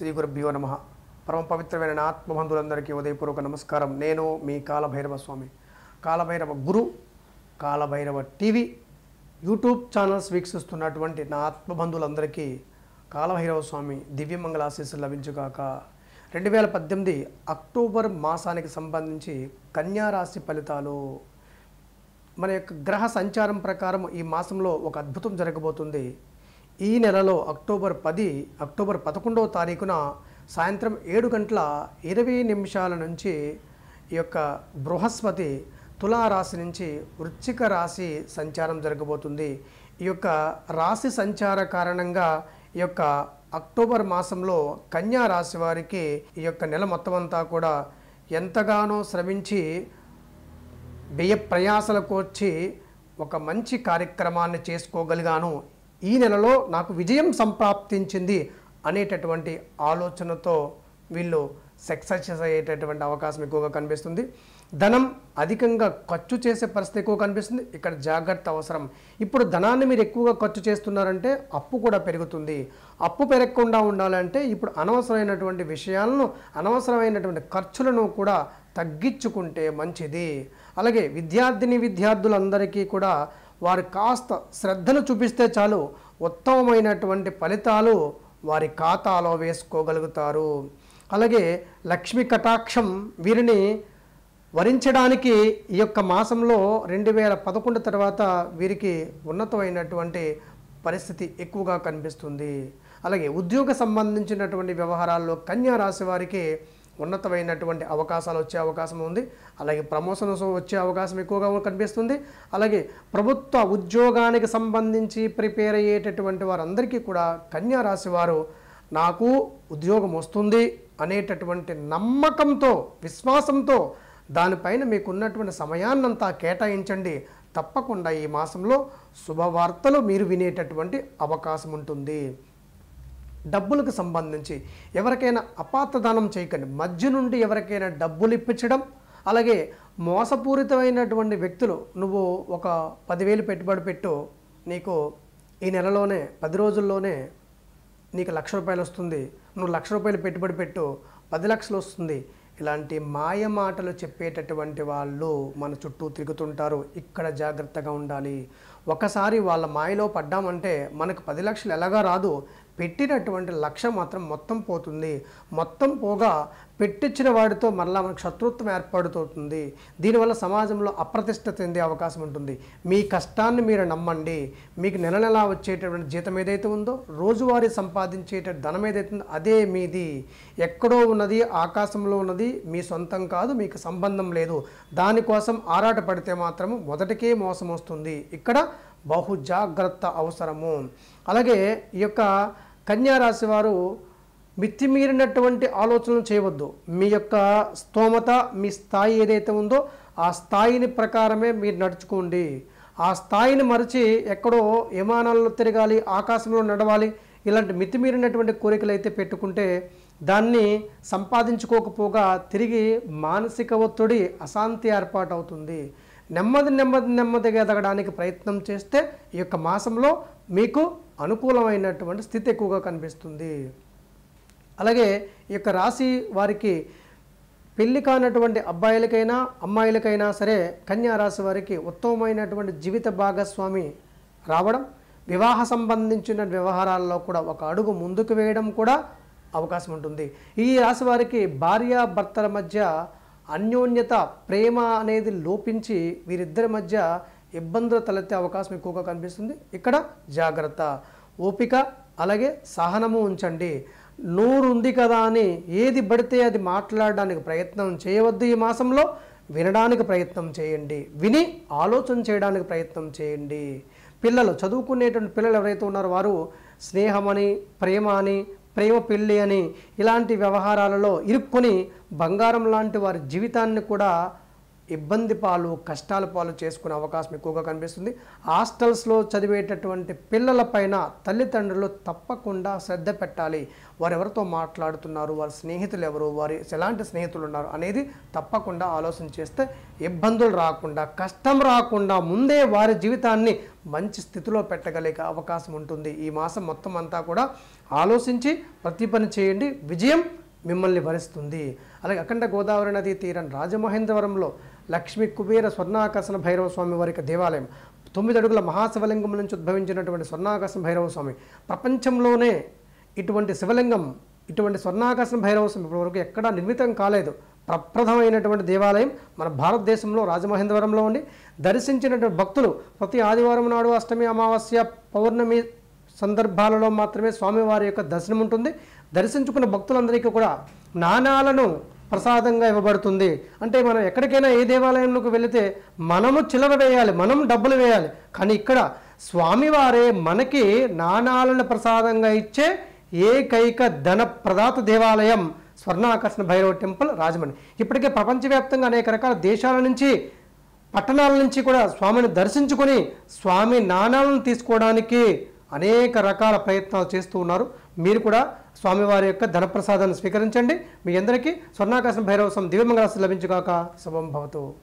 శ్రీ గురుభ్యో నమ పరమ పవిత్రమైన ఆత్మబంధులందరికీ ఉదయపూర్వక నమస్కారం నేను మీ Kalabhairava Swami Kalabhairava Guru Kalabhairava TV YouTube channels వీక్షిస్తున్నటువంటి నా ఆత్మబంధులందరికీ కాలభైరవ స్వామి దివ్యమంగళ ఆశీస్సులు లభించుగాక రెండు వేల పద్దెనిమిది అక్టోబర్ మాసానికి సంబంధించి కన్యారాశి ఫలితాలు మన యొక్క గ్రహ సంచారం ప్రకారం ఈ మాసంలో ఒక అద్భుతం జరగబోతుంది ఈ నెలలో అక్టోబర్ పది అక్టోబర్ పదకొండవ తారీఖున సాయంత్రం ఏడు గంటల ఇరవై నిమిషాల నుంచి ఈ యొక్క బృహస్పతి తులారాశి నుంచి వృచ్చిక రాశి సంచారం జరగబోతుంది ఈ యొక్క రాశి సంచార కారణంగా ఈ యొక్క అక్టోబర్ మాసంలో కన్యా రాశి వారికి ఈ యొక్క నెల మొత్తం అంతా కూడా ఎంతగానో శ్రమించి వ్యయ ప్రయాసలకు వచ్చి ఒక మంచి కార్యక్రమాన్ని చేసుకోగలిగాను ఈ నెలలో నాకు విజయం సంప్రాప్తించింది అనేటటువంటి ఆలోచనతో వీళ్ళు సక్సెస్ అయ్యేటటువంటి అవకాశం ఎక్కువగా కనిపిస్తుంది ధనం అధికంగా ఖర్చు చేసే పరిస్థితి ఎక్కువ కనిపిస్తుంది ఇక్కడ జాగ్రత్త అవసరం ఇప్పుడు ధనాన్ని మీరు ఎక్కువగా ఖర్చు చేస్తున్నారంటే అప్పు కూడా పెరుగుతుంది అప్పు పెరగకుండా ఉండాలంటే ఇప్పుడు అనవసరమైనటువంటి విషయాలను అనవసరమైనటువంటి ఖర్చులను కూడా తగ్గించుకుంటే మంచిది అలాగే విద్యార్థిని విద్యార్థులందరికీ కూడా వారు కాస్త శ్రద్ధను చూపిస్తే చాలు ఉత్తమమైనటువంటి ఫలితాలు వారి ఖాతాలో వేసుకోగలుగుతారు అలాగే లక్ష్మీ కటాక్షం వీరిని వరించడానికి ఈ యొక్క మాసంలో రెండు వేల పదకొండు తర్వాత వీరికి ఉన్నతమైనటువంటి పరిస్థితి ఎక్కువగా కనిపిస్తుంది అలాగే ఉద్యోగ సంబంధించినటువంటి వ్యవహారాల్లో కన్యా రాశి వారికి ఉన్నతమైనటువంటి అవకాశాలు వచ్చే అవకాశం ఉంది అలాగే ప్రమోషన్స్ వచ్చే అవకాశం ఎక్కువగా కనిపిస్తుంది అలాగే ప్రభుత్వ ఉద్యోగానికి సంబంధించి ప్రిపేర్ అయ్యేటటువంటి వారందరికీ కూడా కన్యా రాశి వారు నాకు ఉద్యోగం వస్తుంది అనేటటువంటి నమ్మకంతో విశ్వాసంతో దానిపైన మీకున్నటువంటి సమయాన్నంతా కేటాయించండి తప్పకుండా ఈ మాసంలో శుభవార్తలు మీరు వినేటటువంటి అవకాశం ఉంటుంది డబ్బులకు సంబంధించి ఎవరికైనా అపాతదానం చేయకండి మధ్య నుండి ఎవరికైనా డబ్బులు ఇప్పించడం అలాగే మోసపూరితమైనటువంటి వ్యక్తులు నువ్వు ఒక పదివేలు పెట్టుబడి పెట్టు నీకు ఈ నెలలోనే పది రోజుల్లోనే నీకు లక్ష రూపాయలు వస్తుంది నువ్వు లక్ష రూపాయలు పెట్టుబడి పెట్టు పది లక్షలు వస్తుంది ఇలాంటి మాయ మాటలు చెప్పేటటువంటి వాళ్ళు మన చుట్టూ తిరుగుతుంటారు ఇక్కడ జాగ్రత్తగా ఉండాలి ఒకసారి వాళ్ళ మాయలో పడ్డామంటే మనకు పది లక్షలు ఎలాగా రాదు పెట్టినటువంటి లక్ష్యం మాత్రం మొత్తం పోతుంది మొత్తం పోగా పెట్టించిన వాడితో మరలా మనకు శత్రుత్వం ఏర్పడుతుంది దీనివల్ల సమాజంలో అప్రతిష్ట చెందే అవకాశం ఉంటుంది మీ కష్టాన్ని మీరు నమ్మండి మీకు నెల నెల వచ్చేటటువంటి జీతం ఏదైతే ఉందో రోజువారీ సంపాదించేట ధనం ఏదైతే ఉందో అదే మీది ఎక్కడో ఉన్నది ఆకాశంలో ఉన్నది మీ సొంతం కాదు మీకు సంబంధం లేదు దానికోసం ఆరాట పడితే మాత్రం మొదటికే మోసం వస్తుంది ఇక్కడ బహు జాగ్రత్త అవసరము అలాగే ఈ యొక్క కన్యారాశి వారు మిత్తిమీరినటువంటి ఆలోచనలు చేయవద్దు మీ యొక్క స్తోమత మీ స్థాయి ఏదైతే ఉందో ఆ స్థాయిని ప్రకారమే మీరు నడుచుకోండి ఆ స్థాయిని మరిచి ఎక్కడో విమానాల్లో తిరగాలి ఆకాశంలో నడవాలి ఇలాంటి మితిమీరినటువంటి కోరికలు అయితే పెట్టుకుంటే దాన్ని సంపాదించుకోకపోగా తిరిగి మానసిక ఒత్తిడి అశాంతి ఏర్పాటు అవుతుంది నెమ్మది నెమ్మది నెమ్మదిగా ఎదగడానికి ప్రయత్నం చేస్తే ఈ యొక్క మాసంలో మీకు అనుకూలమైనటువంటి స్థితి ఎక్కువగా కనిపిస్తుంది అలాగే ఈ యొక్క రాశి వారికి పెళ్లి కానటువంటి అబ్బాయిలకైనా అమ్మాయిలకైనా సరే కన్యా రాశి వారికి ఉత్తమమైనటువంటి జీవిత భాగస్వామి రావడం వివాహ సంబంధించిన వ్యవహారాల్లో కూడా ఒక అడుగు ముందుకు వేయడం కూడా అవకాశం ఉంటుంది ఈ రాశి వారికి భార్య భర్తల మధ్య అన్యోన్యత ప్రేమ అనేది లోపించి వీరిద్దరి మధ్య ఇబ్బందులు తలెత్తే అవకాశం ఎక్కువగా కనిపిస్తుంది ఇక్కడ జాగ్రత్త ఓపిక అలాగే సహనము ఉంచండి నూరు ఉంది కదా అని ఏది పడితే అది మాట్లాడడానికి ప్రయత్నం చేయవద్దు ఈ మాసంలో వినడానికి ప్రయత్నం చేయండి విని ఆలోచన చేయడానికి ప్రయత్నం చేయండి పిల్లలు చదువుకునేటువంటి పిల్లలు ఎవరైతే ఉన్నారో వారు స్నేహమని ప్రేమ అని ప్రేమ పెళ్ళి అని ఇలాంటి వ్యవహారాలలో ఇరుక్కొని బంగారం లాంటి వారి జీవితాన్ని కూడా ఇబ్బంది పాలు కష్టాల పాలు చేసుకునే అవకాశం ఎక్కువగా కనిపిస్తుంది హాస్టల్స్లో చదివేటటువంటి పిల్లలపైన తల్లిదండ్రులు తప్పకుండా శ్రద్ధ పెట్టాలి వారెవరితో మాట్లాడుతున్నారు వారి స్నేహితులు ఎవరు వారి ఎలాంటి స్నేహితులు ఉన్నారు అనేది తప్పకుండా ఆలోచన చేస్తే ఇబ్బందులు రాకుండా కష్టం రాకుండా ముందే వారి జీవితాన్ని మంచి స్థితిలో పెట్టగలిగే అవకాశం ఉంటుంది ఈ మాసం మొత్తం అంతా కూడా ఆలోచించి ప్రతి పని చేయండి విజయం మిమ్మల్ని వరిస్తుంది అలాగే అఖండ గోదావరి నదీ తీరం రాజమహేంద్రవరంలో లక్ష్మీ కుబేర స్వర్ణాకర్షణ భైరవ స్వామి వారి దేవాలయం తొమ్మిది అడుగుల మహాశివలింగం నుంచి ఉద్భవించినటువంటి స్వర్ణాకర్షణ భైరవ స్వామి ప్రపంచంలోనే ఇటువంటి శివలింగం ఇటువంటి స్వర్ణాకర్షణ భైరవ స్వామి ఇప్పటివరకు ఎక్కడా నిర్మితం కాలేదు ప్రప్రథమైనటువంటి దేవాలయం మన భారతదేశంలో రాజమహేంద్రవరంలో ఉండి దర్శించినటువంటి భక్తులు ప్రతి ఆదివారం నాడు అష్టమి అమావాస్య పౌర్ణమి సందర్భాలలో మాత్రమే స్వామివారి యొక్క దర్శనం ఉంటుంది దర్శించుకున్న భక్తులందరికీ కూడా నాణాలను ప్రసాదంగా ఇవ్వబడుతుంది అంటే మనం ఎక్కడికైనా ఏ దేవాలయంలోకి వెళితే మనము చిల్లర వేయాలి మనం డబ్బులు వేయాలి కానీ ఇక్కడ స్వామివారే మనకి నాణాలను ప్రసాదంగా ఇచ్చే ఏకైక ధన ప్రదాత దేవాలయం స్వర్ణాకర్షణ భైరవ టెంపుల్ రాజమండ్రి ఇప్పటికే ప్రపంచవ్యాప్తంగా అనేక రకాల దేశాల నుంచి పట్టణాల నుంచి కూడా స్వామిని దర్శించుకొని స్వామి నాణాలను తీసుకోవడానికి అనేక రకాల ప్రయత్నాలు చేస్తూ ఉన్నారు మీరు కూడా స్వామివారి యొక్క ధనప్రసాదాన్ని స్వీకరించండి మీ అందరికీ స్వర్ణాకాశం భైరవసం దివ్యమంగళాస్తి లభించుగాక శుభం భవతు